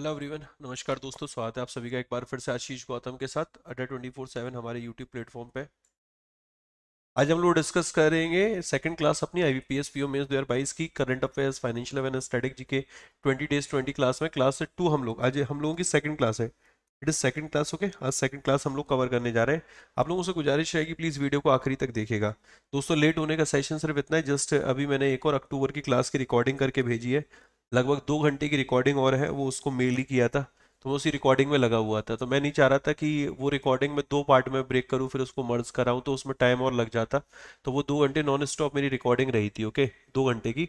Hello everyone नमस्कार दोस्तों स्वागत है आप सभी का एक बार फिर से आशीष गौतम के साथ अड्डा ट्वेंटी फोर सेवन हमारे यूट्यूब प्लेटफॉर्म पे आज हम लोग डिस्कस करेंगे सेकंड क्लास अपनी I B P S P O mains दो की current affairs financial and static G K twenty days twenty class में क्लास टू हम लोग आज हम लोगों की सेकंड क्लास है it is second class okay आज सेकंड क्लास हम लोग कवर करने जा रहे हैं आप लोगों से गुजारिश है कि प्लीज़ वीडियो को आखिरी तक देखेगा दोस्तों लेट होने का सेशन सिर्फ इतना है जस्ट अभी मैंने एक और अक्टूबर की क्लास की रिकॉर्डिंग करके भेजी है लगभग दो घंटे की रिकॉर्डिंग और है वो उसको मेल ही किया था तो मैं उसी रिकॉर्डिंग में लगा हुआ था तो मैं नहीं चाह रहा था कि वो रिकॉर्डिंग में दो पार्ट में ब्रेक करूँ फिर उसको मर्ज कराऊँ तो उसमें टाइम और लग जाता तो वो दो घंटे नॉन स्टॉप मेरी रिकॉर्डिंग रही थी ओके दो घंटे की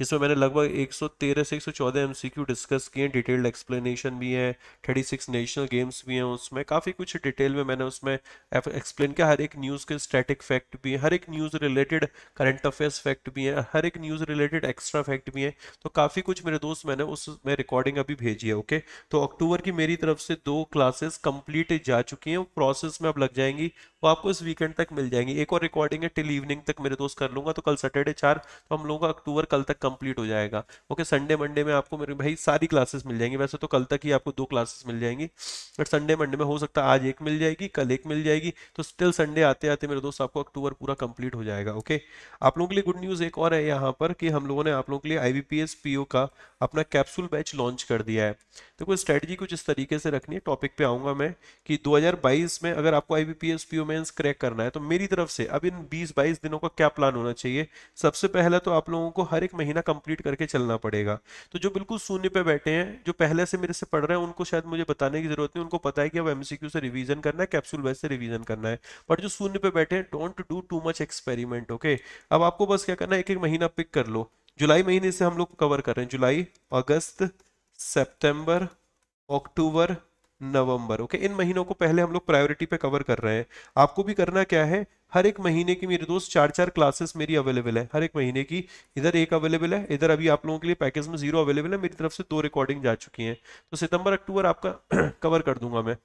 जिसमें मैंने लगभग 113 से 114 सौ डिस्कस किए हैं डिटेल्ड एक्सप्लेनेशन भी है 36 नेशनल गेम्स भी हैं उसमें काफ़ी कुछ डिटेल में मैंने उसमें एक्सप्लेन किया हर एक न्यूज़ के स्टैटिक फैक्ट भी हैं हर एक news related current affairs fact भी हैं हर एक न्यूज़ रिलेटेड एक्स्ट्रा फैक्ट भी हैं तो काफ़ी कुछ मेरे दोस्त मैंने उसमें रिकॉर्डिंग अभी भेजी है ओके तो अक्टूबर की मेरी तरफ से दो क्लासेस कंप्लीट जा चुकी हैं प्रोसेस में अब लग जाएंगी वो आपको इस वीकेंड तक मिल जाएंगी एक और रिकॉर्डिंग है टिल इवनिंग तक मेरे दोस्त कर लूंगा तो कल सैटरडे चार तो हम लोगों का अक्टूबर कल तक कंप्लीट हो जाएगा ओके संडे मंडे में आपको मेरे भाई सारी क्लासेस मिल जाएंगी वैसे तो कल तक ही आपको दो क्लासेस मिल जाएंगी बट संडे मंडे में हो सकता है आज एक मिल जाएगी कल एक मिल जाएगी तो स्टिल संडे आते आते मेरे दोस्त आपको अक्टूबर पूरा कंप्लीट हो जाएगा ओके आप लोगों के लिए गुड न्यूज़ एक और है यहाँ पर कि हम लोगों ने आप लोगों के लिए आईबीपीएस पीओ का अपना कैप्सूल बैच लॉन्च कर दिया है तो कोई स्ट्रेटजी कुछ इस तरीके से रखनी है टॉपिक पे आऊंगा मैं कि 2022 में अगर आपको आईबीपीएस पीओ मेंस क्रैक करना है तो मेरी तरफ से अब इन 20 22 दिनों का क्या प्लान होना चाहिए सबसे पहला तो तो आप लोगों को हर एक महीना कंप्लीट करके चलना पड़ेगा तो जो बिल्कुल शून्य पे बैठे हैं जो पहले से मेरे से पढ़ रहे हैं उनको शायद मुझे बताने की जरूरत नहीं उनको पता है कि अब एमसीक्यू से रिवीजन करना है कैप्सूल वाइज से रिवीजन करना है बट जो शून्य पे बैठे हैं don't do too much experiment okay अब आपको बस क्या करना है एक एक महीना पिक कर लो जुलाई महीने से हम लोग कवर कर रहे हैं जुलाई अगस्त September October November okay in महीनों को पहले हम लोग प्रायोरिटी पे कवर कर रहे हैं आपको भी करना क्या है हर एक महीने की मेरे दोस्त चार चार क्लासेस मेरी अवेलेबल है हर एक महीने की इधर एक अवेलेबल है इधर अभी आप लोगों के लिए पैकेज में जीरो अवेलेबल है मेरी तरफ से दो रिकॉर्डिंग जा चुकी हैं तो सितंबर अक्टूबर आपका कवर कर दूंगा मैं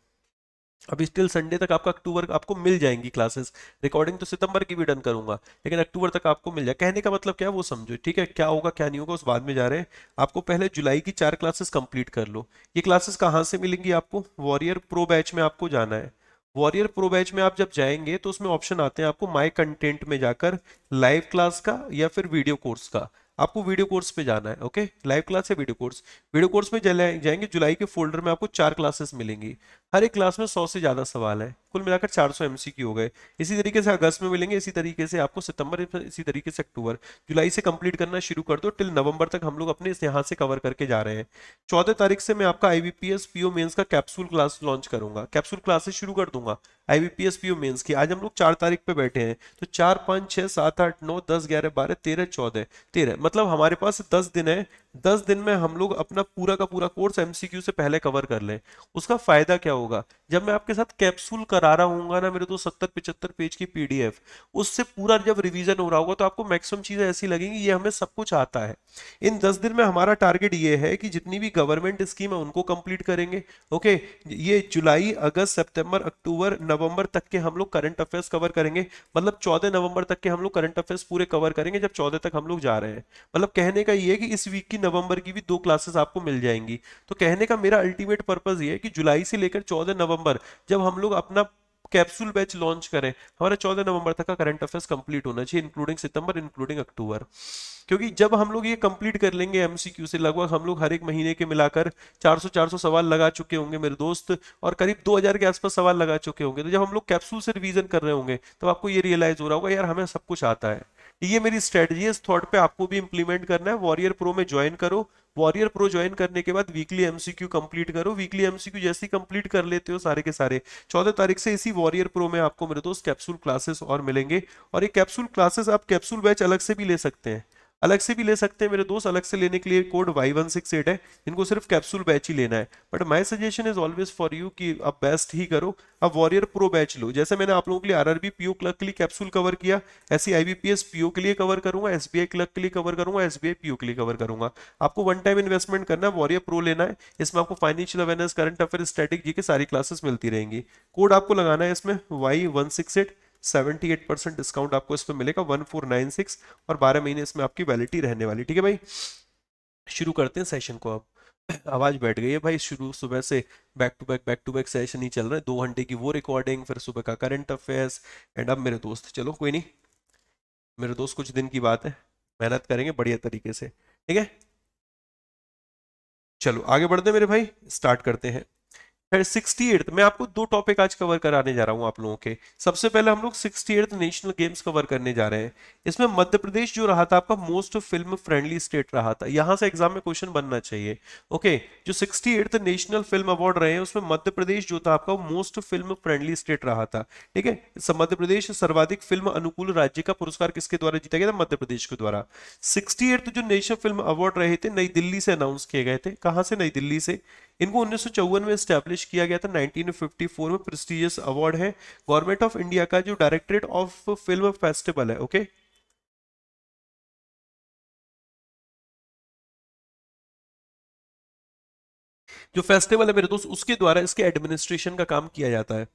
अभी स्टिल संडे तक आपका अक्टूबर आपको मिल जाएंगी क्लासेस रिकॉर्डिंग तो सितंबर की भी डन करूंगा लेकिन अक्टूबर तक आपको मिल जाए कहने का मतलब क्या है वो समझो ठीक है क्या होगा क्या नहीं होगा उस बाद में जा रहे हैं आपको पहले जुलाई की चार क्लासेस कंप्लीट कर लो ये क्लासेस कहाँ से मिलेंगी आपको वॉरियर प्रो बैच में आपको जाना है वॉरियर प्रो बैच में आप जब जाएंगे तो उसमें ऑप्शन आते हैं आपको माई कंटेंट में जाकर लाइव क्लास का या फिर वीडियो कोर्स का आपको वीडियो कोर्स पे जाना है ओके लाइव क्लास है वीडियो कोर्स वीडियो कोर्स में जाएंगे जुलाई के फोल्डर में आपको चार क्लासेस मिलेंगी हर एक क्लास में सौ से ज़्यादा सवाल है कुल मिलाकर 400 एमसीक्यू हो गए इसी तरीके से अगस्त में मिलेंगे इसी तरीके से आपको सितंबर इसी तरीके से अक्टूबर जुलाई से कंप्लीट करना शुरू कर दो टिल नवंबर तक हम लोग अपने यहाँ से कवर करके जा रहे हैं चौदह तारीख से मैं आपका आईबीपीएस पीओ मेंस का कैप्सूल क्लास लॉन्च करूंगा कैप्सूल क्लासेस शुरू कर दूंगा आईबीपीएस पीओ मेन्स की आज हम लोग चार तारीख पे बैठे हैं तो चार पाँच छः सात आठ नौ दस ग्यारह बारह तेरह चौदह तेरह मतलब हमारे पास दस दिन है दस दिन में हम लोग अपना पूरा का पूरा कोर्स एमसीक्यू से पहले कवर कर लें उसका फायदा क्या होगा जब मैं आपके साथ कैप्सूल करा करा रहा हूँ ना मेरे तो सत्तर पिछहत्तर पेज की पीडीएफ उससे पूरा जब रिवीजन हो रहा होगा तो आपको मैक्सिमम चीजें ऐसी लगेंगी ये हमें सब कुछ आता है इन दस दिन में हमारा टारगेट ये है कि जितनी भी गवर्नमेंट स्कीम है उनको कंप्लीट करेंगे ओके ये जुलाई अगस्त सेप्टेम्बर अक्टूबर नवंबर तक के हम लोग करंट अफेयर्स कवर करेंगे मतलब चौदह नवंबर तक के हम लोग करंट अफेयर्स पूरे कवर करेंगे जब चौदह तक हम लोग जा रहे हैं मतलब कहने का ये है कि इस वीक की नवंबर की भी दो क्लासेस आपको मिल जाएंगी तो कहने का मेरा अल्टीमेट पर्पज ये है कि जुलाई से लेकर चौदह नवंबर जब हम लोग अपना कैप्सूल बैच लॉन्च करें हमारा चौदह नवंबर तक का करंट अफेयर्स कंप्लीट होना चाहिए इंक्लूडिंग सितंबर इंक्लूडिंग अक्टूबर क्योंकि जब हम लोग ये कंप्लीट कर लेंगे एमसीक्यू से लगभग हम लोग हर एक महीने के मिलाकर 400 400 सवाल लगा चुके होंगे मेरे दोस्त और करीब 2000 के आसपास सवाल लगा चुके होंगे तो जब हम लोग कैप्सूल से रिवीजन कर रहे होंगे तो आपको ये रियलाइज हो रहा होगा यार हमें सब कुछ आता है ये मेरी स्ट्रेटजी है इस थॉट पे आपको भी इंप्लीमेंट करना है वॉरियर प्रो में ज्वाइन करो वॉरियर प्रो ज्वाइन करने के बाद वीकली एमसीक्यू कंप्लीट करो वीकली एमसीक्यू जैसे ही कंप्लीट कर लेते हो सारे के सारे चौदह तारीख से इसी वॉरियर प्रो में आपको मेरे दोस्त कैप्सूल क्लासेस और मिलेंगे और ये कैप्सूल क्लासेस आप कैप्सूल बैच अलग से भी ले सकते हैं अलग से भी ले सकते हैं मेरे दोस्त अलग से लेने के लिए code Y one six eight है इनको सिर्फ कैप्सूल बैच ही लेना है but my suggestion is always for you कि आप बेस्ट ही करो अब वॉरियर प्रो बैच लो जैसे मैंने आप लोगों के लिए आर आरबी पीओ क्लर्क के लिए कैप्सूल कवर किया ऐसी आई पीओ के लिए कवर करूंगा एसबीआई क्लर्क के लिए कवर करूंगा एसबीआई पीओ के लिए कवर करूंगा आपको वन टाइम इन्वेस्टमेंट करना है वॉरियर प्रो लेना है इसमें आपको financial awareness current affair static G K सारी क्लासेस मिलती रहेंगी कोड आपको लगाना है इसमें Y one six eight seventy eight percent discount आपको इस पर मिलेगा सिक्स और बारह महीने इसमें आपकी वैलिटी रहने वाली ठीक है भाई शुरू करते हैं सेशन को अब आवाज़ बैठ गई है भाई शुरू सुबह से back to back back to back session ही चल रहा है दो घंटे की वो रिकॉर्डिंग फिर सुबह का करंट अफेयर्स एंड अब मेरे दोस्त चलो कोई नहीं मेरे दोस्त कुछ दिन की बात है मेहनत करेंगे बढ़िया तरीके से ठीक है चलो आगे बढ़ते हैं मेरे भाई स्टार्ट करते हैं सिक्सटी एट्थ मैं आपको दो टॉपिक आज कवर कराने जा रहा हूं आप लोगों के सबसे पहले हम लोग sixty eighth national games cover करने जा रहे हैं इसमें मध्य प्रदेश जो रहा था आपका मोस्ट फिल्म फ्रेंडली स्टेट रहा था यहां से एग्जाम में क्वेश्चन बनना चाहिए ओके जो sixty eighth national film award रहे हैं उसमें मध्य प्रदेश जो था आपका मोस्ट फिल्म फ्रेंडली स्टेट रहा था ठीक है मध्य प्रदेश सर्वाधिक फिल्म अनुकूल राज्य का पुरस्कार किसके द्वारा जीता गया था मध्य प्रदेश के द्वारा सिक्सटी जो नेशनल फिल्म अवार्ड रहे थे नई दिल्ली से अनाउंस किए गए थे कहां से नई दिल्ली से इनको उन्नीस में स्टैब्लिश किया गया था 1954 में प्रेस्टिजियस अवार्ड है गवर्नमेंट ऑफ इंडिया का जो डायरेक्टरेट ऑफ फिल्म फेस्टिवल है ओके जो फेस्टिवल है मेरे दोस्त उसके द्वारा इसके एडमिनिस्ट्रेशन का काम किया जाता है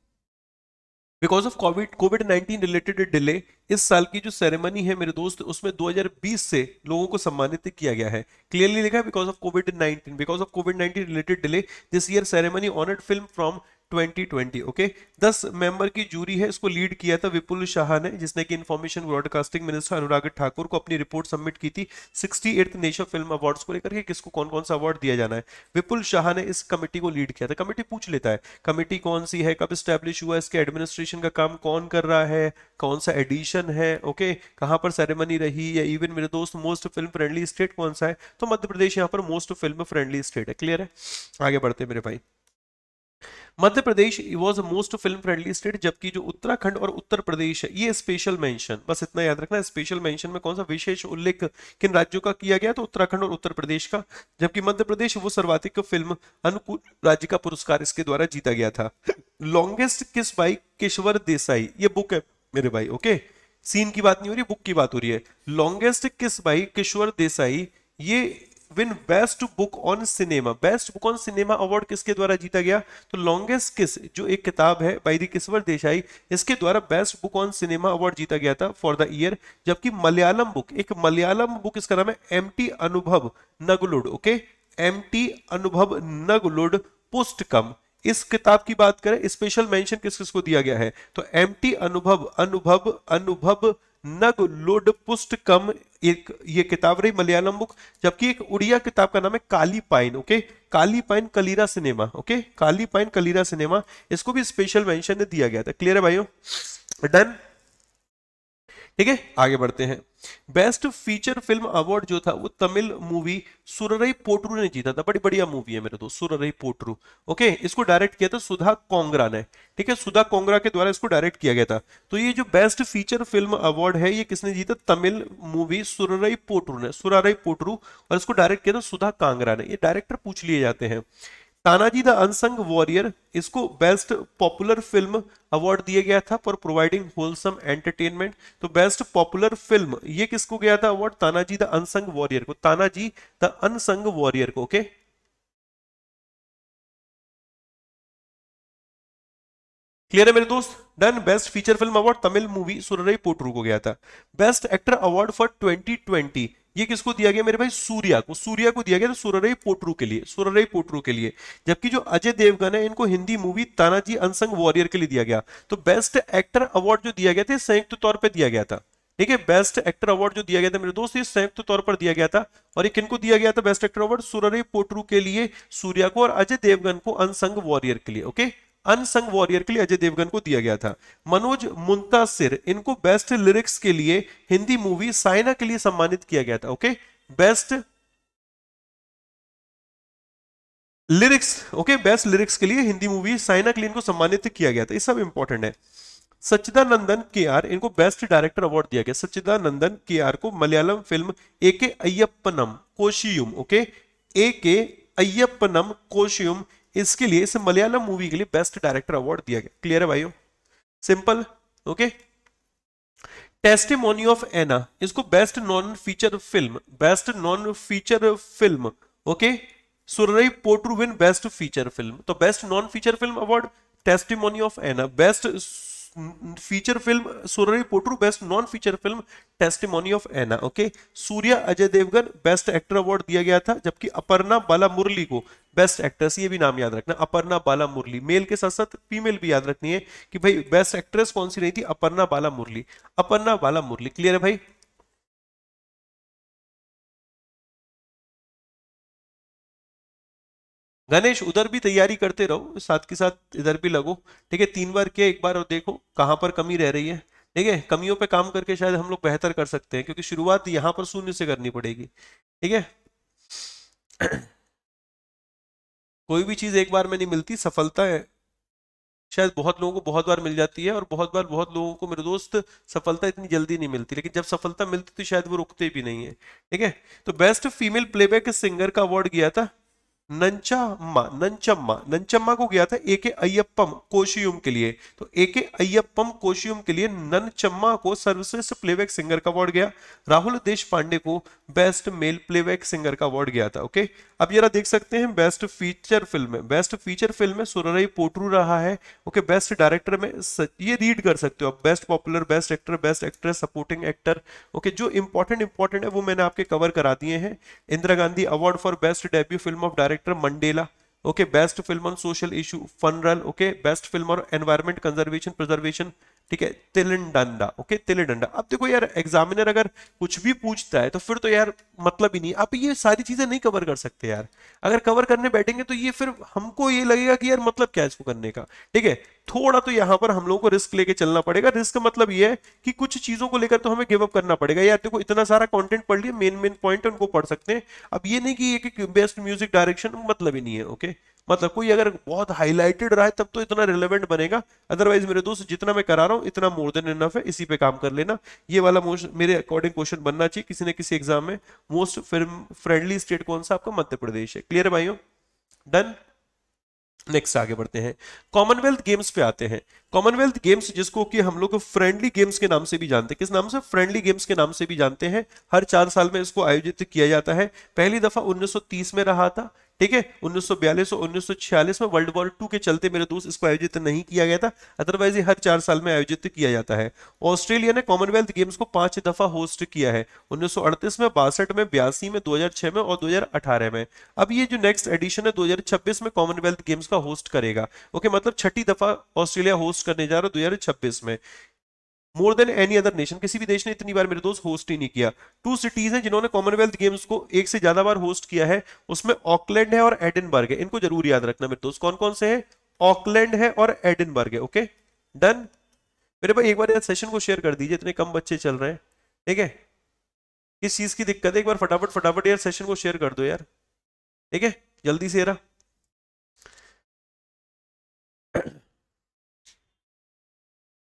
because of Covid Covid 19 related delay इस साल की जो सेरेमनी है मेरे दोस्त उसमें 2020 से लोगों को सम्मानित किया गया है क्लियरली लिखा है because of Covid 19 because of Covid 19 related delay this year ceremony honoured film from 2020 okay दस मेंबर की जूरी है इसको लीड किया था विपुल शाह ने जिसने की information broadcasting minister Anurag Thakur को अपनी रिपोर्ट सबमिट की थी sixty eight national film awards को लेकर के किसको कौन कौन सा अवार्ड दिया जाना है विपुल शाह ने इस कमेटी को लीड किया था कमेटी पूछ लेता है कमेटी कौन सी है कब स्टैब्लिश हुआ इसके एडमिनिस्ट्रेशन का काम कौन कर रहा है कौन सा एडिशन है ओके कहाँ पर सेरेमनी रही या इवन मेरे दोस्त मोस्ट फिल्म फ्रेंडली स्टेट कौन सा है तो मध्य प्रदेश यहाँ पर मोस्ट फिल्म फ्रेंडली स्टेट है क्लियर है आगे बढ़ते मेरे भाई Madhya Pradesh was a most film friendly state जबकि जो उत्तराखंड और उत्तर प्रदेश है ये स्पेशल मेंशन बस इतना याद रखना स्पेशल मेंशन में कौन सा विशेष उल्लेख किन राज्यों का किया गया तो उत्तराखंड और उत्तर प्रदेश का जबकि मध्य प्रदेश वो सर्वाधिक फिल्म अनुकूल राज्य का पुरस्कार इसके द्वारा जीता गया था लॉन्गेस्ट किस बाई किश्वर देसाई ये बुक है मेरे भाई ओके सीन की बात नहीं हो रही बुक की बात हो रही है लॉन्गेस्ट किस बाई किश्वर देसाई ये win best book on cinema best book on cinema award किसके द्वारा जीता गया तो लॉन्गेस्ट किस जो एक किताब है बाई दी किसवर देसाई इसके द्वारा best book on cinema award जीता गया था फॉर द ईयर जबकि मलयालम बुक एक मलयालम बुक इसका नाम है एम टी अनुभव नगलुड ओके एम टी अनुभव नगलुड पुस्तकम इस किताब की बात करें स्पेशल मेंशन किस किस को दिया गया है तो एम टी अनुभव अनुभव अनुभव नग लोड पुष्ट कम एक ये किताब रही मलयालम बुक जबकि एक उड़िया किताब का नाम है Kali Paain okay Kali Paain Kalira cinema okay Kali Paain Kalira cinema इसको भी स्पेशल मेंशन में दिया गया था क्लियर है भाइयों डन ठीक है आगे बढ़ते हैं बेस्ट फीचर फिल्म अवार्ड जो था वो तमिल मूवी सुररई पोटरू ने जीता था बड़ी बढ़िया मूवी है मेरे दोस्त सुररई पोटरू ओके इसको डायरेक्ट किया था सुधा कोंगरा ने ठीक है सुधा कोंगरा के द्वारा इसको डायरेक्ट किया गया था तो ये जो बेस्ट फीचर फिल्म अवार्ड है ये किसने जीता तमिल मूवी सुररई पोटरू ने सुररई पोटरू और इसको डायरेक्ट किया था सुधा कांगरा ने ये डायरेक्टर पूछ लिए जाते हैं तानाजी द अनसंग वॉरियर इसको बेस्ट पॉपुलर फिल्म अवार्ड दिया गया था फॉर प्रोवाइडिंग होलसम एंटरटेनमेंट तो बेस्ट पॉपुलर फिल्म ये किसको गया था award Tanaji the unsung warrior को तानाजी द अनसंग वॉरियर को ओके okay? क्लियर है मेरे दोस्त done best feature film award Tamil movie Soorarai Pottru को गया था बेस्ट एक्टर अवार्ड फॉर 2020 ये किसको दिया गया मेरे भाई सूर्या को सूर्या को दिया गया था सुररई पोटरू के लिए सुररई पोटरू के लिए जबकि जो अजय देवगन है इनको Hindi movie Tanaji unsung warrior के लिए दिया गया तो बेस्ट एक्टर अवार्ड जो दिया गया था संयुक्त तौर पर दिया गया था ठीक है बेस्ट एक्टर अवार्ड जो दिया गया था मेरे दोस्त ये संयुक्त तौर पर दिया गया था और ये किनको दिया गया था best actor award Soorarai Pottru के लिए सूर्या को और अजय देवगन को अनसंग वॉरियर के लिए ओके अनसंग वॉरियर के लिए अजय देवगन को दिया गया था मनोज मुंतासिर इनको बेस्ट लिरिक्स के लिए हिंदी मूवी साइना के लिए सम्मानित किया गया था okay best lyrics okay best lyrics के लिए हिंदी मूवी साइना के लिए इनको सम्मानित किया गया था ये सब इंपॉर्टेंट है सच्चिदानंदन के आर इनको बेस्ट डायरेक्टर अवार्ड दिया गया सच्चिदानंदन के आर को मलयालम फिल्म ए के अयपनम कोशियम ओके ए के अयपनम कोशियुम इसके लिए इसे मलयालम मूवी के लिए बेस्ट डायरेक्टर अवार्ड दिया गया क्लियर है भाई simple okay testimony of Ana इसको best non feature film best non feature film okay Soorarai Pottru win best feature film तो best non feature film award testimony of Ana best feature film Soorarai Pottru best non feature film testimony of Ana okay Suriya Ajay Devgn best actor award दिया गया था जबकि अपर्णा बाला मुरली को best actress ये भी नाम याद रखना अपर्णा बाला मुरली मेल के साथ साथ फीमेल भी याद रखनी है कि भाई बेस्ट एक्ट्रेस कौन सी रही थी अपर्णा बाला मुरली अपर्णा बाला मुरली क्लियर है भाई गणेश उधर भी तैयारी करते रहो साथ के साथ इधर भी लगो ठीक है तीन बार किया एक बार और देखो कहाँ पर कमी रह रही है ठीक है कमियों पे काम करके शायद हम लोग बेहतर कर सकते हैं क्योंकि शुरुआत यहाँ पर शून्य से करनी पड़ेगी ठीक है कोई भी चीज़ एक बार में नहीं मिलती सफलता है शायद बहुत लोगों को बहुत बार मिल जाती है और बहुत बार बहुत लोगों को मेरे दोस्त सफलता इतनी जल्दी नहीं मिलती लेकिन जब सफलता मिलती तो शायद वो रुकते भी नहीं है ठीक है तो बेस्ट फीमेल प्लेबैक सिंगर का अवार्ड गया था नंचम्मा नंचम्मा को गया था ए के अयप्पम कोशियम के लिए तो एके अयप्पम कोशियम के लिए ननचम्मा को सर्वश्रेष्ठ प्लेबैक सिंगर का अवार्ड गया राहुल देश पांडे को बेस्ट मेल प्लेबैक सिंगर का अवार्ड गया था ओके अब जरा देख सकते हैं बेस्ट फीचर फिल्म में बेस्ट फीचर फिल्म में सुररई पोटरू रहा है ओके बेस्ट डायरेक्टर में ये रीड कर सकते हो आप best popular best actor best actress supporting actor okay जो इंपॉर्टेंट इंपॉर्टेंट है वो मैंने आपके कवर करा दिए हैं Indira Gandhi award for best debut film of director director Mandela okay best film on social issue funeral okay best film और environment conservation preservation ठीक है तिलिन डंडा ओके तिलिन डंडा अब देखो यार एग्जामिनर अगर कुछ भी पूछता है तो फिर तो यार मतलब ही नहीं आप ये सारी चीजें नहीं कवर कर सकते यार अगर कवर करने बैठेंगे तो ये फिर हमको ये लगेगा कि यार मतलब क्या है इसको करने का ठीक है थोड़ा तो यहाँ पर हम लोगों को रिस्क लेके चलना पड़ेगा रिस्क मतलब ये है कि कुछ चीजों को लेकर तो हमें गिव अप करना पड़ेगा यार देखो इतना सारा कॉन्टेंट पढ़ लिया मेन मेन पॉइंट उनको पढ़ सकते हैं अब ये नहीं कि एक बेस्ट म्यूजिक डायरेक्शन मतलब ही नहीं है ओके okay? मतलब कोई अगर बहुत हाईलाइटेड रहा है तब तो इतना रिलेवेंट बनेगा अदरवाइज मेरे दोस्त जितना मैं करा रहा हूँ इतना मोर देन इनफ है इसी पे काम कर लेना ये वाला मेरे अकॉर्डिंग क्वेश्चन बनना चाहिए किसी ने किसी एग्जाम में मोस्ट फ्रेंडली स्टेट कौन सा आपका मध्य प्रदेश है क्लियर है डन नेक्स्ट आगे बढ़ते हैं कॉमनवेल्थ गेम्स पे आते हैं कॉमनवेल्थ गेम्स जिसको कि हम लोग फ्रेंडली गेम्स के नाम से भी जानते हैं किस नाम से फ्रेंडली गेम्स के नाम से भी जानते हैं हर चार साल में इसको आयोजित किया जाता है पहली दफा 1930 में रहा था ठीक है 1942 और 1946 में वर्ल्ड वॉर टू के चलते मेरे दोस्त इसको आयोजित नहीं किया गया था अदरवाइज हर चार साल में आयोजित किया जाता है ऑस्ट्रेलिया ने कॉमनवेल्थ गेम्स को पांच दफा होस्ट किया है 1938 में बासठ में बयासी में 2006 में और 2018 में अब ये जो नेक्स्ट एडिशन है 2026 में कॉमनवेल्थ गेम्स का होस्ट करेगा ओके मतलब छठी दफा ऑस्ट्रेलिया होस्ट होस्ट करने जा रहा हूं दो हजार में more than any other nation किसी भी देश ने इतनी बार मेरे दोस्त होस्ट ही नहीं किया टू सिटीज हैं जिन्होंने कॉमनवेल्थ गेम्स को एक से ज्यादा बार होस्ट किया है उसमें ऑकलैंड है और एडिनबर्ग है इनको जरूर याद रखना मेरे दोस्त कौन कौन से हैं ऑकलैंड है और एडिनबर्ग है ओके डन मेरे भाई एक बार यार सेशन को शेयर कर दीजिए इतने कम बच्चे चल रहे हैं ठीक है किस चीज की दिक्कत है एक बार फटाफट फटाफट यार सेशन को शेयर कर दो यार ठीक है जल्दी से यार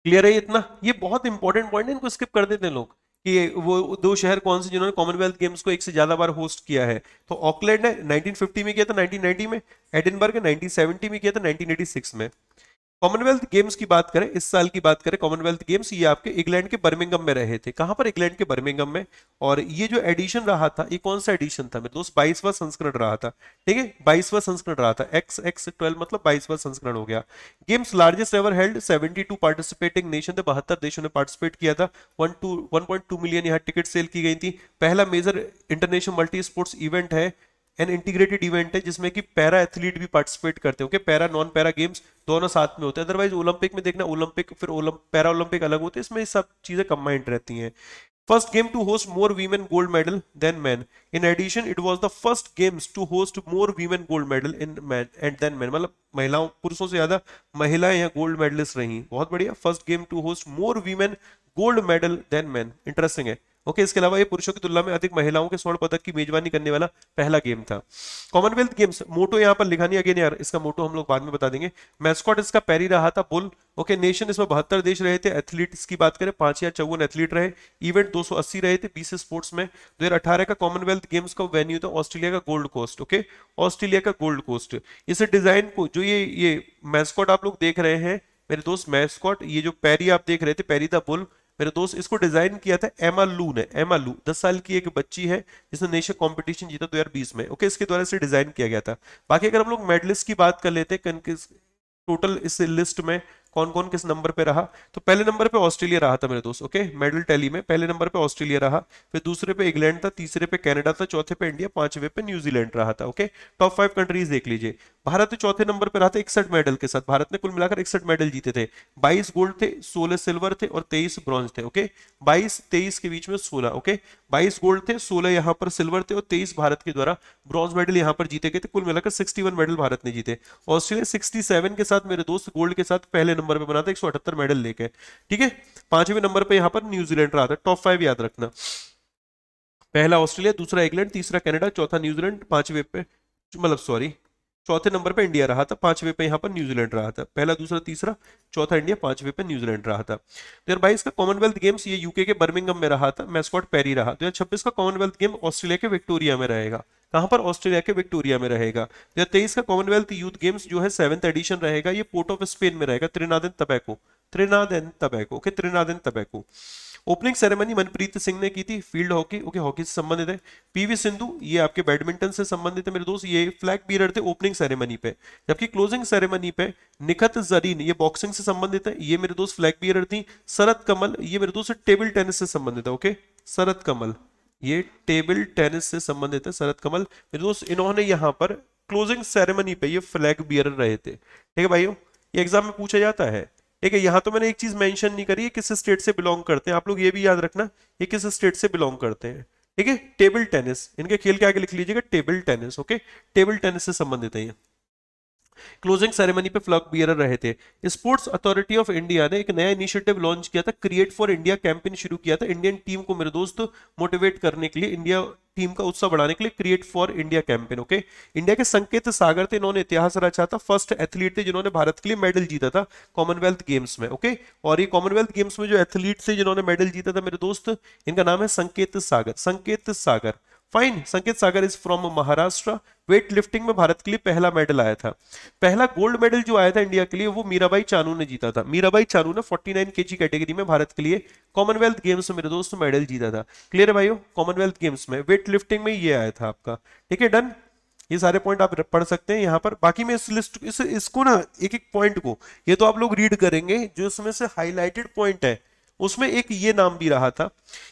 क्लियर है इतना ये बहुत इंपॉर्टेंट पॉइंट है इनको स्किप कर देते हैं लोग कि वो दो शहर कौन से जिन्होंने कॉमनवेल्थ गेम्स को एक से ज्यादा बार होस्ट किया है तो ऑकलैंड ने 1950 में किया था 1990 में एडिनबर्ग ने 1970 में किया था 1986 में कॉमनवेल्थ गेम्स की बात करें इस साल की बात करें कॉमनवेल्थ गेम्स ये आपके इंग्लैंड के बर्मिंगम में रहे थे कहां पर इंग्लैंड के बर्मिंगम में और ये जो एडिशन रहा था ये कौन सा एडिशन था मेरे दोस्त बाईसवा संस्करण रहा था ठीक है बाईसवा संस्करण रहा था एक्स एक्स ट्वेल्व मतलब बाईसवा संस्करण हो गया games largest ever held seventy two participating nation थे बहत्तर देशों ने पार्टिसिपेट किया था one two one point two million यहाँ टिकट सेल की गई थी पहला major international multi sports event है एन इंटीग्रेटेड इवेंट है जिसमें कि पैरा एथलीट भी पार्टिसिपेट करते हैं okay para non para games दोनों साथ में होते हैं अदरवाइज ओलंपिक में देखना ओलंपिक फिर पैरा ओलंपिक अलग होते हैं इसमें सब चीजें कंबाइंड रहती हैं first game to host more women gold medal than man in edition it was the first games to host more women gold medal in man and then man मतलब महिलाओं पुरुषों से ज्यादा महिलाएं यहाँ गोल्ड मेडलिस्ट रही बहुत बढ़िया first game to host more women gold medal than man interesting है ओके इसके अलावा ये पुरुषों की तुलना में अधिक महिलाओं के स्वर्ण पदक की मेजबानी करने वाला पहला गेम था कॉमनवेल्थ गेम्स मोटो यहाँ पर लिखा नहीं अगेन यार इसका मोटो हम लोग बाद में बता देंगे मैस्कॉट इसका पैरी रहा था बुल ओके नेशन इसमें बहत्तर देश रहे थे एथलीट्स की बात करें पांच या चौवन एथलीट रहे इवेंट 280 रहे थे बीस स्पोर्ट्स में दो का कॉमनवेल्थ गेम्स का वेन्यू था ऑस्ट्रेलिया का गोल्ड कोस्ट ओके ऑस्ट्रेलिया का गोल्ड कोस्ट इसे डिजाइन को जो ये ये मैस्कॉट आप लोग देख रहे हैं मेरे दोस्त मैस्कॉट ये जो पैरी आप देख रहे थे पैरी था बुल मेरे दोस्त इसको डिजाइन किया था एमा लू ने एमा लू दस साल की एक बच्ची है जिसने नेशनल कंपटीशन जीता 2020 में ओके इसके द्वारा इसे डिजाइन किया गया था बाकी अगर हम लोग मेडलिस्ट की बात कर लेते हैं टोटल इस लिस्ट में कौन कौन किस नंबर पे रहा तो पहले नंबर पे ऑस्ट्रेलिया रहा था मेरे दोस्त ओके मेडल टैली में पहले नंबर पे ऑस्ट्रेलिया रहा फिर दूसरे पे इंग्लैंड था तीसरे पे कनाडा था चौथे पे इंडिया पांचवे पे न्यूजीलैंड रहा था ओके टॉप फाइव कंट्रीज देख लीजिए भारत तो चौथे नंबर पर रहा था इकसठ मेडल के साथ भारत ने कुल मिलाकर इकसठ मेडल जीते थे बाईस गोल्ड थे सोलह सिल्वर थे और तेईस ब्रॉन्ज थे ओके बाईस तेईस के बीच में सोलह ओके बाईस गोल्ड थे सोलह यहाँ पर सिल्वर थे और तेईस भारत के द्वारा ब्रॉन्ज मेडल यहाँ पर जीते गए थे कुल मिलाकर सिक्सटी मेडल भारत ने जीते ऑस्ट्रेलिया सिक्सटी के साथ मेरे दोस्त गोल्ड के साथ पहले नंबर नंबर पे बना था एक मेडल लेके ठीक है पांचवें नंबर पे यहाँ पर न्यूजीलैंड रहा था टॉप फाइव याद रखना पहला ऑस्ट्रेलिया दूसरा इंग्लैंड तीसरा कनाडा चौथा न्यूजीलैंड पांचवे पे मतलब सॉरी चौथे नंबर पे इंडिया रहा था पांचवे पे यहाँ पर न्यूजीलैंड रहा था पहला दूसरा तीसरा चौथा इंडिया पांचवे पे न्यूजीलैंड रहा था तो यार बाईस का कॉमनवेल्थ गेम्स ये यूके के बर्मिंगम में रहा था मैस्कॉट पेरी रहा तो यार छब्बीस का कॉमनवेल्थ गेम ऑस्ट्रेलिया के विक्टोरिया में रहेगा कहां पर ऑस्ट्रेलिया के विक्टोरिया में रहेगा तो यार तेईस का कॉमनवेल्थ यूथ गेम्स जो है सेवंथ एडिशन रहेगा ये पोर्ट ऑफ स्पेन में रहेगा Trinidad Tobago Trinidad Tobago okay Trinidad Tobago opening ceremony Manpreet Singh ने की थी फील्ड हॉकी ओके हॉकी से संबंधित है पीवी सिंधु ये आपके बैडमिंटन से संबंधित है मेरे दोस्त ये फ्लैग बीरर थे ओपनिंग सेरेमनी पे जबकि क्लोजिंग सेरेमनी पे निखत जरीन ये बॉक्सिंग से संबंधित है ये मेरे दोस्त फ्लैग बीरर थी शरद कमल ये मेरे दोस्त टेबल टेनिस से संबंधित है ओके शरद कमल ये टेबल टेनिस से संबंधित है शरद कमल मेरे दोस्त इन्होंने यहाँ पर क्लोजिंग सेरेमनी पे ये फ्लैग बियर रहे थे ठीक है भाइयों ये एग्जाम में पूछा जाता है ठीक है यहाँ तो मैंने एक चीज मेंशन नहीं करी है किस स्टेट से बिलोंग करते हैं आप लोग ये भी याद रखना ये किस स्टेट से बिलोंग करते हैं ठीक है टेबल टेनिस इनके खेल के आगे लिख लीजिएगा table tennis okay table tennis से संबंधित है ये क्लोजिंग सेरेमनी पे फ्लग बियरर रहे थे स्पोर्ट्स अथॉरिटी ऑफ इंडिया ने एक नया इनिशिएटिव लॉन्च किया था क्रिएट फॉर इंडिया कैंपेन शुरू किया था इंडियन टीम को मेरे दोस्त मोटिवेट करने के लिए इंडिया टीम का उत्साह बढ़ाने के लिए create for India campaign okay India के संकेत सागर थे इन्होंने इतिहास रचा था फर्स्ट एथलीट थे जिन्होंने भारत के लिए मेडल जीता था कॉमनवेल्थ गेम्स में ओके और ये कॉमनवेल्थ गेम्स में जो एथलीट थे जिन्होंने मेडल जीता था मेरे दोस्त इनका नाम है संकेत सागर संकेत Sagar fine Sanket Sagar is from Maharashtra weight lifting में भारत के लिए पहला मेडल आया था पहला गोल्ड मेडल जो आया था इंडिया के लिए वो मीराबाई चानू ने जीता था मीराबाई चानू ने 49 केजी कैटेगरी में भारत के लिए कॉमनवेल्थ गेम्स में मेरे दोस्त मेडल जीता था क्लियर भाई कॉमनवेल्थ गेम्स में वेट लिफ्टिंग में ये आया था आपका ठीक है डन ये सारे पॉइंट आप पढ़ सकते हैं यहाँ पर बाकी मैं इस लिस्ट इस, इसको ना एक एक पॉइंट को ये तो आप लोग रीड करेंगे जो इसमें से हाईलाइटेड पॉइंट है उसमें एक ये नाम भी रहा था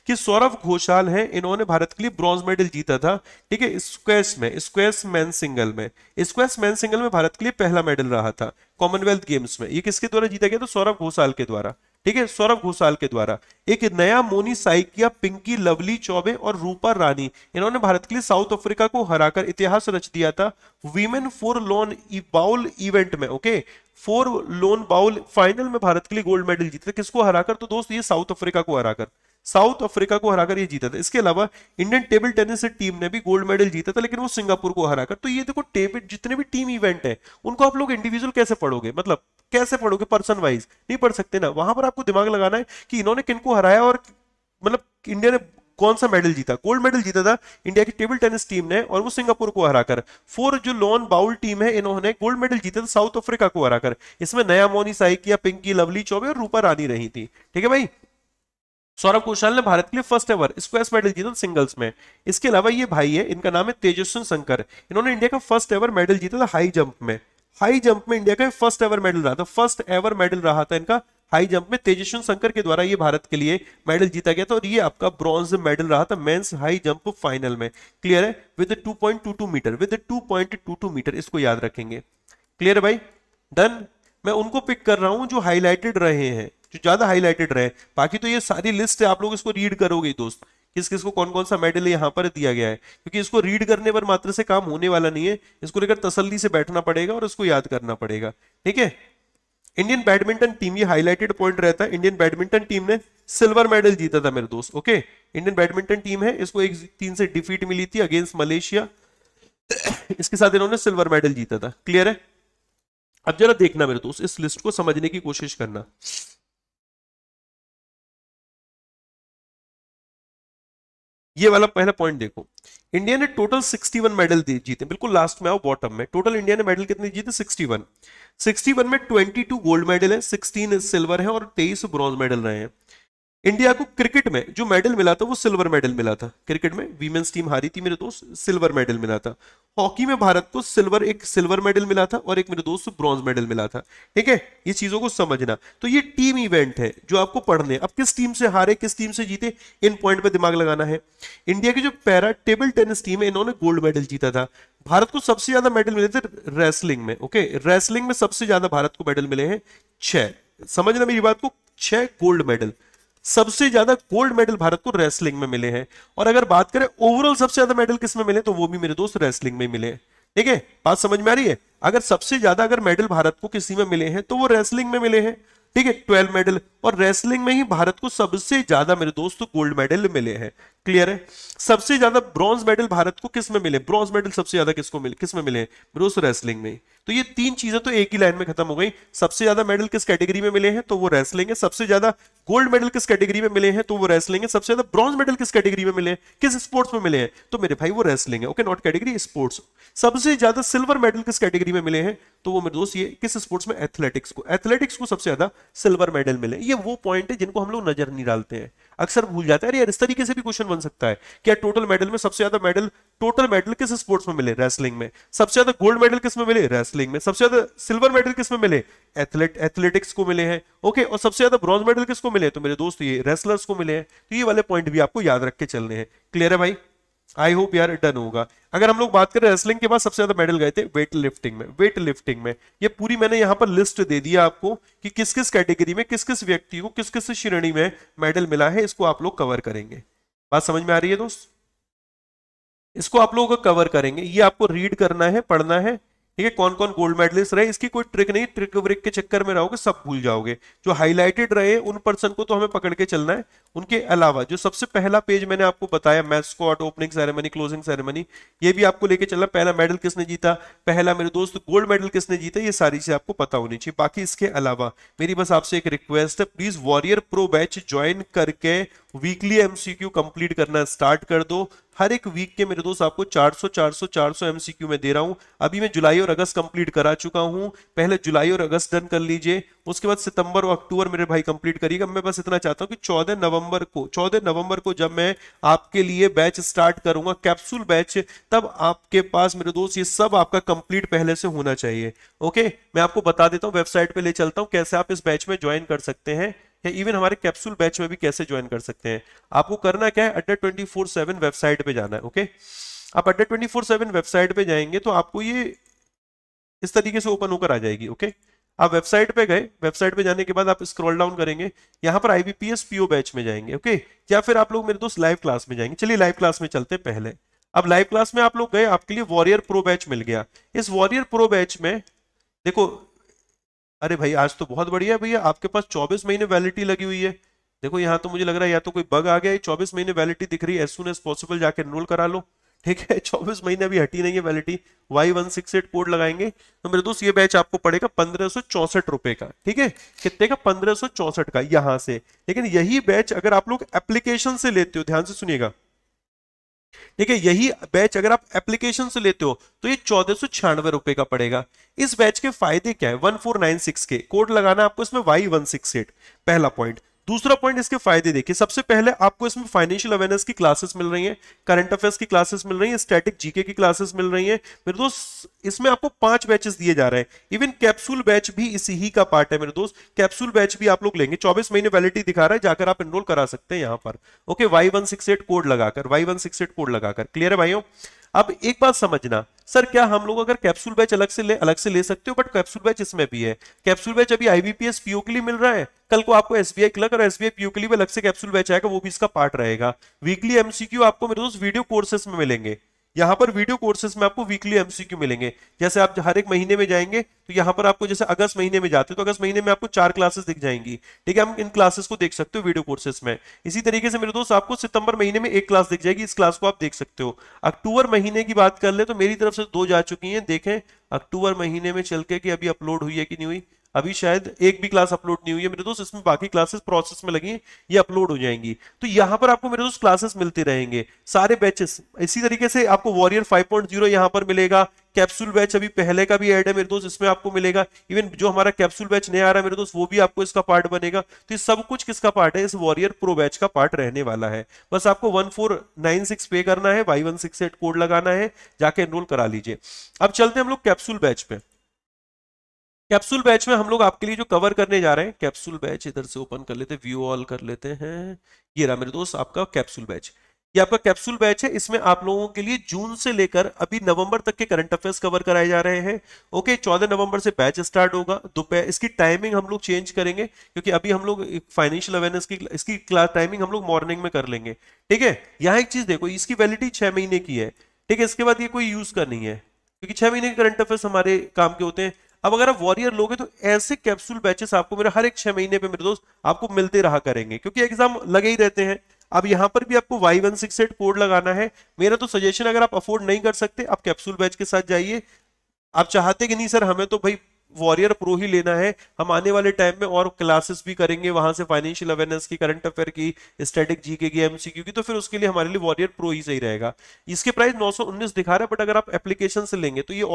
कि सौरभ घोषाल हैं इन्होंने भारत के लिए ब्रॉन्ज मेडल जीता था ठीक है स्क्वेस में स्क्वेस मैन सिंगल में स्क्वेस मैन सिंगल में भारत के लिए पहला मेडल रहा था कॉमनवेल्थ गेम्स में ये किसके द्वारा जीता गया तो सौरभ घोषाल के द्वारा ठीक है सौरभ घोषाल के द्वारा एक नया मोनी साइकिया पिंकी लवली चौबे और रूपा रानी इन्होंने भारत के लिए साउथ अफ्रीका को हराकर इतिहास रच दिया था women four lawn bowl event में okay four lawn bowl final में भारत के लिए गोल्ड मेडल जीता था किसको हराकर तो दोस्त ये साउथ अफ्रीका को हराकर साउथ अफ्रीका को हराकर ये जीता था इसके अलावा इंडियन टेबल टेनिस टीम ने भी गोल्ड मेडल जीता था लेकिन वो सिंगापुर को हराकर तो ये देखो टेबल जितने भी टीम इवेंट है उनको आप लोग इंडिविजुअल कैसे पढ़ोगे मतलब कैसे पढ़ोगे पर्सन वाइज नहीं पढ़ सकते ना वहां पर आपको दिमाग लगाना है कि इन्होंने किनको हराया और मतलब इंडिया ने कौन सा मेडल जीता गोल्ड मेडल जीता था इंडिया की टेबल टेनिस टीम ने और वो सिंगापुर को हराकर फोर जो लॉन बाउल टीम है इन्होंने गोल्ड मेडल जीता था साउथ अफ्रीका को हराकर इसमें नया मोनी साइकिया पिंकी लवली चौबे और रूपा रानी रही थी ठीक है भाई सौरभ घोषाल ने भारत के लिए फर्स्ट एवर स्क्वेस मेडल जीता सिंगल्स में इसके अलावा ये भाई है इनका नाम है तेजस्वी शंकर इन्होंने इंडिया का फर्स्ट एवर मेडल जीता था हाई जंप में हाई जंप में इंडिया का फर्स्ट एवर मेडल रहा था फर्स्ट एवर मेडल रहा था इनका हाई जंप में तेजस्वी शंकर के द्वारा ये भारत के लिए मेडल जीता गया था और ये आपका ब्रॉन्ज मेडल रहा था मेंस हाई जंप फाइनल में क्लियर है विद 2.22 मीटर विद 2.22 मीटर इसको याद रखेंगे क्लियर है भाई डन मैं उनको पिक कर रहा हूं जो हाईलाइटेड रहे हैं जो ज्यादा हाईलाइटेड रहे बाकी तो ये सारी लिस्ट है आप लोग इसको रीड करोगे दोस्त किस किस को कौन कौन सा मेडल यहाँ पर दिया गया है क्योंकि इसको रीड करने पर मात्र से काम होने वाला नहीं है इसको लेकर तसल्ली से बैठना पड़ेगा और इसको याद करना पड़ेगा ठीक है इंडियन बैडमिंटन टीम ये हाईलाइटेड पॉइंट रहता है इंडियन बैडमिंटन टीम ने सिल्वर मेडल जीता था मेरे दोस्त ओके इंडियन बैडमिंटन टीम है इसको एक तीन से डिफीट मिली थी अगेंस्ट मलेशिया इसके साथ इन्होंने सिल्वर मेडल जीता था क्लियर है अब जरा देखना मेरे दोस्त इस लिस्ट को समझने की कोशिश करना ये वाला पहला पॉइंट देखो इंडिया ने टोटल 61 मेडल जीते बिल्कुल लास्ट में आओ बॉटम में टोटल इंडिया ने मेडल कितने जीते 61 61 में 22 गोल्ड मेडल है 16 सिल्वर है और 23 ब्रॉन्ज मेडल रहे हैं इंडिया को क्रिकेट में जो मेडल मिला था वो सिल्वर मेडल मिला था क्रिकेट में वीमेंस टीम हारी थी मेरे दोस्त सिल्वर मेडल मिला था हॉकी में भारत को सिल्वर एक सिल्वर मेडल मिला था और एक मेरे दोस्त ब्रॉन्ज मेडल मिला था ठीक है ये चीजों को समझना तो ये टीम इवेंट है जो आपको पढ़ने अब किस टीम से हारे किस टीम से जीते इन पॉइंट पर दिमाग लगाना है इंडिया की जो पैरा टेबल टेनिस टीम है इन्होंने गोल्ड मेडल जीता था भारत को सबसे ज्यादा मेडल मिले थे रेसलिंग में ओके रेसलिंग में सबसे ज्यादा भारत को मेडल मिले हैं छह समझना मेरी बात को छह गोल्ड मेडल सबसे ज्यादा गोल्ड मेडल भारत को रेसलिंग में मिले हैं और अगर बात करें ओवरऑल सबसे ज्यादा मेडल किस में मिले तो वो भी मेरे दोस्त रेसलिंग में मिले ठीक है बात समझ में आ रही है अगर सबसे ज्यादा अगर मेडल भारत को किसी में मिले हैं तो वो रेसलिंग में मिले हैं ठीक है ट्वेल्व मेडल और रेसलिंग में ही भारत को सबसे ज्यादा मेरे दोस्त गोल्ड मेडल मिले हैं क्लियर है सबसे ज्यादा ब्रॉन्ज मेडल भारत को किस में मिले ब्रॉन्ज मेडल सबसे ज्यादा किसको मिले किस में मिले ब्रोस रेसलिंग में तो ये तीन चीजें तो एक ही लाइन में खत्म हो गई सबसे ज्यादा मेडल किस कैटेगरी में मिले हैं तो वो रेसलिंग है सबसे ज्यादा गोल्ड मेडल किस कैटेगरी में मिले हैं तो वो रेसलिंग है सबसे ज्यादा ब्रॉन्ज मेडल किस कैटेगरी में मिले हैं किस स्पोर्ट्स में मिले हैं तो मेरे भाई वो रेसलिंग है ओके नॉट कैटेगरी स्पोर्ट्स सबसे ज्यादा सिल्वर मेडल किस कैटेगरी में मिले हैं तो वो मेरे दोस्त ये किस स्पोर्ट्स में एथलेटिक्स को एथलेटिक्स को सबसे ज्यादा सिल्वर मेडल मिले ये वो पॉइंट है जिनको हम लोग नजर नहीं डालते हैं अक्सर भूल जाता है यार इस तरीके से भी क्वेश्चन बन सकता है क्या टोटल मेडल में सबसे ज्यादा मेडल टोटल मेडल किस स्पोर्ट्स में मिले रेसलिंग में सबसे ज्यादा गोल्ड मेडल किस में मिले रेसलिंग में सबसे ज्यादा सिल्वर मेडल किस में मिले एथलेट एथलेटिक्स को मिले हैं ओके और सबसे ज्यादा ब्रॉन्ज मेडल किसको मिले तो मेरे दोस्त ये रेसलर्स को मिले हैं तो ये वाले पॉइंट भी आपको याद रख के चलने हैं क्लियर है भाई आई होप यार डन होगा अगर हम लोग बात करें रेसलिंग के बाद सबसे ज्यादा मेडल गए थे वेट लिफ्टिंग में वेट लिफ्टिंग में ये पूरी मैंने यहाँ पर लिस्ट दे दिया आपको कि किस किस कैटेगरी में किस किस व्यक्ति को किस किस श्रेणी में मेडल मिला है इसको आप लोग कवर करेंगे बात समझ में आ रही है दोस्त इसको आप लोग कवर करेंगे ये आपको रीड करना है पढ़ना है ठीक है कौन कौन गोल्ड मेडलिस्ट रहे इसकी कोई ट्रिक नहीं ट्रिक व्रिक के चक्कर में रहोगे सब भूल जाओगे जो हाईलाइटेड रहे उन पर्सन को तो हमें पकड़ के चलना है उनके अलावा जो सबसे पहला पेज मैंने आपको बताया स्कॉट ओपनिंग सेरेमनी क्लोजिंग सेरेमनी ये भी आपको लेके चलना पहला मेडल किसने जीता पहला मेरे दोस्त गोल्ड मेडल किसने जीता ये सारी चीज आपको पता होनी चाहिए बाकी इसके अलावा मेरी बस आपसे एक रिक्वेस्ट है please warrior pro batch join करके वीकली एमसीक्यू कंप्लीट करना स्टार्ट कर दो हर एक वीक के मेरे दोस्त आपको 400 400 400 एमसीक्यू में दे रहा हूं अभी मैं जुलाई और अगस्त कंप्लीट करा चुका हूं पहले जुलाई और अगस्त डन कर लीजिए उसके बाद सितंबर और अक्टूबर मेरे भाई कंप्लीट करिएगा मैं बस इतना चाहता हूं कि 14 नवंबर नवंबर को चौदह नवंबर को जब मैं आपके लिए बैच स्टार्ट करूंगा कैप्सूल बैच तब आपके पास मेरे दोस्त ये सब आपका कंप्लीट पहले से होना चाहिए ओके मैं आपको बता देता हूँ वेबसाइट पे ले चलता हूँ कैसे आप इस बैच में ज्वाइन कर सकते हैं या इवन हमारे कैप्सूल बैच में भी कैसे ज्वाइन कर सकते हैं आपको करना क्या है अड्डा ट्वेंटी फोर सेवन वेबसाइट पे जाना है ओके आप अड्डा ट्वेंटी फोर सेवन वेबसाइट पे जाएंगे तो आपको ये इस तरीके से ओपन होकर आ जाएगी ओके आप वेबसाइट पे गए वेबसाइट पे जाने के बाद आप स्क्रॉल डाउन करेंगे यहाँ पर आईबीपीएस पीओ बैच में जाएंगे ओके या फिर आप लोग मेरे दोस्त लाइव क्लास में जाएंगे चलिए लाइव क्लास में चलते पहले अब लाइव क्लास में आप लोग गए आपके लिए वॉरियर प्रो बैच मिल गया इस वॉरियर प्रो बैच में देखो अरे भाई आज तो बहुत बढ़िया है भैया आपके पास चौबीस महीने वैलिडिटी लगी हुई है देखो यहाँ तो मुझे लग रहा है या तो कोई बग आ गया चौबीस महीने वैलिडिटी दिख रही है एज सुन एज पॉसिबल जाके एनरोल करा लो ठीक है चौबीस महीने अभी हटी नहीं है validity Y one six eight code लगाएंगे तो मेरे दोस्त ये बैच आपको पड़ेगा पंद्रह सौ चौसठ रुपए का ठीक है कितने का पंद्रह सौ चौसठ का यहां से लेकिन यही बैच अगर आप लोग एप्लीकेशन से लेते हो ध्यान से सुनिएगा ठीक है यही बैच अगर आप एप्लीकेशन से लेते हो तो ये चौदह सौ छियानवे रुपए का पड़ेगा इस बैच के फायदे क्या है वन फोर नाइन सिक्स के कोड लगाना आपको इसमें वाई वन सिक्स एट पहला पॉइंट दूसरा पॉइंट इसके फायदे देखिए सबसे पहले आपको इसमें फाइनेंशियल अवेयरनेस की क्लासेस मिल रही हैं करंट अफेयर्स की क्लासेस मिल रही हैं स्टैटिक जीके की क्लासेस मिल रही हैं मेरे दोस्त इसमें आपको पांच बैचेस दिए जा रहे हैं इवन कैप्सूल बैच भी इसी ही का पार्ट है मेरे दोस्त कैप्सूल बैच भी आप लोग लेंगे चौबीस महीने वैलिडिटी दिखा रहा है जाकर आप एनरोल करा सकते हैं यहाँ पर ओके वाई कोड लगाकर वाई कोड लगाकर क्लियर है भाइयों अब एक बात समझना सर क्या हम लोग अगर कैप्सूल बैच अलग से ले अलग से ले सकते हो बट कैप्सूल बैच इसमें भी है कैप्सूल बैच अभी आईबीपीएस पीओ के लिए मिल रहा है कल को आपको एसबीआई क्लर्क और एसबीआई पीओ के लिए अलग से कैप्सूल बैच आएगा वो भी इसका पार्ट रहेगा वीकली एमसीक्यू आपको मेरे दोस्त वीडियो कोर्सेस में मिलेंगे यहाँ पर वीडियो कोर्सेज में आपको वीकली एमसीक्यू मिलेंगे जैसे आप हर एक महीने में जाएंगे तो यहाँ पर आपको जैसे अगस्त महीने में जाते हो तो अगस्त महीने में आपको चार क्लासेस दिख जाएंगी ठीक है हम इन क्लासेस को देख सकते हो वीडियो कोर्सेज में इसी तरीके से मेरे दोस्त आपको सितंबर महीने में एक क्लास दिख जाएगी इस क्लास को आप देख सकते हो अक्टूबर महीने की बात कर ले तो मेरी तरफ से दो जा चुकी है देखें अक्टूबर महीने में चल के कि अभी अपलोड हुई है कि नहीं हुई अभी शायद एक भी क्लास अपलोड नहीं हुई है मेरे दोस्त इसमें बाकी क्लासेस प्रोसेस में लगी ये अपलोड हो जाएंगी तो यहाँ पर आपको मेरे दोस्त क्लासेस मिलते रहेंगे सारे बैचेस इसी तरीके से आपको वॉरियर 5.0 पॉइंट यहाँ पर मिलेगा कैप्सूल बैच अभी पहले का भी ऐड है मेरे दोस्त इसमें आपको मिलेगा इवन जो हमारा कैप्सूल बैच नया आ रहा है मेरे दोस्त वो भी आपको इसका पार्ट बनेगा तो ये सब कुछ किसका पार्ट है इस वॉरियर प्रो बैच का पार्ट रहने वाला है बस आपको 1496 पे करना है Y one six eight code लगाना है जाके एनरोल करा लीजिए अब चलते हैं हम लोग कैप्सूल बैच पे कैप्सूल बैच में हम लोग आपके लिए जो कवर करने जा रहे हैं कैप्सूल बैच इधर से ओपन कर लेते हैं व्यू ऑल कर लेते हैं ये रहा मेरे दोस्त आपका कैप्सूल बैच ये आपका कैप्सूल बैच है इसमें आप लोगों के लिए जून से लेकर अभी नवंबर तक के करंट अफेयर्स कवर कराए जा रहे हैं ओके चौदह नवंबर से बैच स्टार्ट होगा दोपहर इसकी टाइमिंग हम लोग चेंज करेंगे क्योंकि अभी हम लोग फाइनेंशियल अवेयरनेस की इसकी क्लास टाइमिंग हम लोग मॉर्निंग में कर लेंगे ठीक है यहाँ एक चीज देखो इसकी वैलिडिटी छह महीने की है ठीक है इसके बाद ये कोई यूज का नहीं है क्योंकि छह महीने के करंट अफेयर्स हमारे काम के होते हैं अब अगर आप वॉरियर लोगे तो ऐसे कैप्सूल बैचेस आपको मेरे हर एक छह महीने पे मेरे दोस्त आपको मिलते रहा करेंगे क्योंकि एग्जाम लगे ही रहते हैं अब यहां पर भी आपको Y one six eight code लगाना है मेरा तो सजेशन अगर आप अफोर्ड नहीं कर सकते आप कैप्सूल बैच के साथ जाइए आप चाहते कि नहीं सर हमें तो भाई वॉरियर प्रो ही लेना है हम आने वाले टाइम में और क्लासेस भी करेंगे वहां से फाइनेंशियल अवेयरनेस की करंट अफेयर की स्टैटिक जी के की एमसीक्यू की तो फिर उसके लिए हमारे लिए वॉरियर प्रो ही सही रहेगा इसके प्राइस नौ दिखा रहा है बट अगर आप एप्लीकेशन से लेंगे तो ये